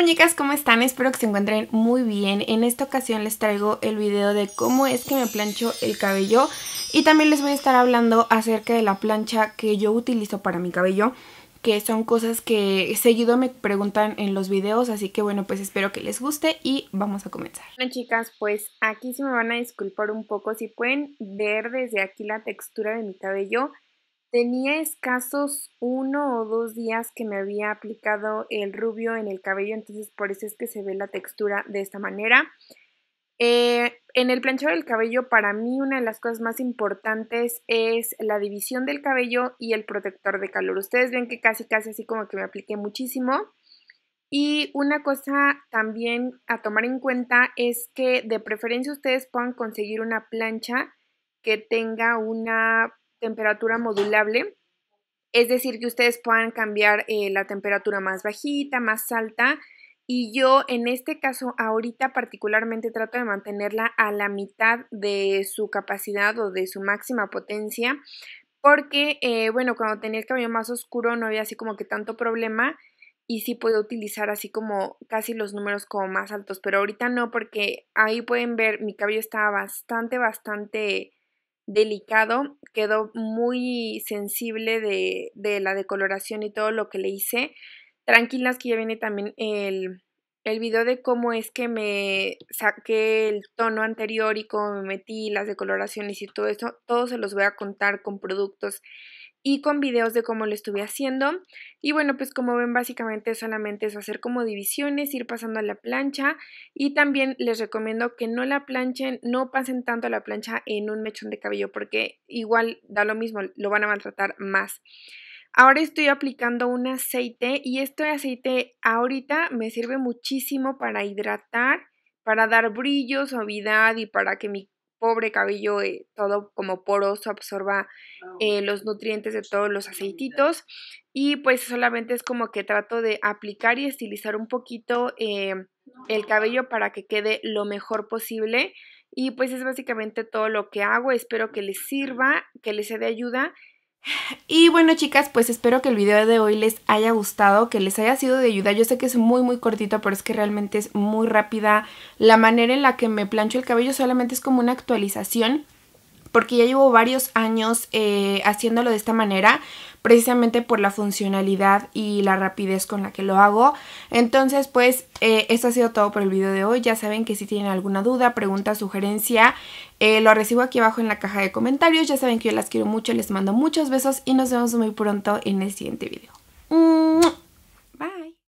muñecas, ¿cómo están? Espero que se encuentren muy bien. En esta ocasión les traigo el video de cómo es que me plancho el cabello y también les voy a estar hablando acerca de la plancha que yo utilizo para mi cabello, que son cosas que seguido me preguntan en los videos, así que bueno, pues espero que les guste y vamos a comenzar. Bueno chicas, pues aquí se me van a disculpar un poco, si pueden ver desde aquí la textura de mi cabello, Tenía escasos uno o dos días que me había aplicado el rubio en el cabello, entonces por eso es que se ve la textura de esta manera. Eh, en el planchado del cabello, para mí una de las cosas más importantes es la división del cabello y el protector de calor. Ustedes ven que casi, casi así como que me apliqué muchísimo. Y una cosa también a tomar en cuenta es que de preferencia ustedes puedan conseguir una plancha que tenga una temperatura modulable, es decir, que ustedes puedan cambiar eh, la temperatura más bajita, más alta. Y yo en este caso ahorita particularmente trato de mantenerla a la mitad de su capacidad o de su máxima potencia porque, eh, bueno, cuando tenía el cabello más oscuro no había así como que tanto problema y sí puedo utilizar así como casi los números como más altos, pero ahorita no porque ahí pueden ver mi cabello estaba bastante, bastante delicado, quedó muy sensible de, de la decoloración y todo lo que le hice. Tranquilas que ya viene también el, el video de cómo es que me saqué el tono anterior y cómo me metí las decoloraciones y todo eso, todos se los voy a contar con productos y con videos de cómo lo estuve haciendo. Y bueno, pues como ven, básicamente solamente es hacer como divisiones, ir pasando a la plancha y también les recomiendo que no la planchen, no pasen tanto la plancha en un mechón de cabello porque igual da lo mismo, lo van a maltratar más. Ahora estoy aplicando un aceite y este aceite ahorita me sirve muchísimo para hidratar, para dar brillo, suavidad y para que mi pobre cabello, eh, todo como poroso, absorba ah, eh, los nutrientes de todos los aceititos. Y pues solamente es como que trato de aplicar y estilizar un poquito eh, el cabello para que quede lo mejor posible. Y pues es básicamente todo lo que hago. Espero que les sirva, que les sea de ayuda. Y bueno chicas, pues espero que el video de hoy les haya gustado, que les haya sido de ayuda. Yo sé que es muy muy cortito, pero es que realmente es muy rápida. La manera en la que me plancho el cabello solamente es como una actualización porque ya llevo varios años eh, haciéndolo de esta manera, precisamente por la funcionalidad y la rapidez con la que lo hago. Entonces, pues, eso eh, esto ha sido todo por el video de hoy. Ya saben que si tienen alguna duda, pregunta, sugerencia, eh, lo recibo aquí abajo en la caja de comentarios. Ya saben que yo las quiero mucho, les mando muchos besos y nos vemos muy pronto en el siguiente video.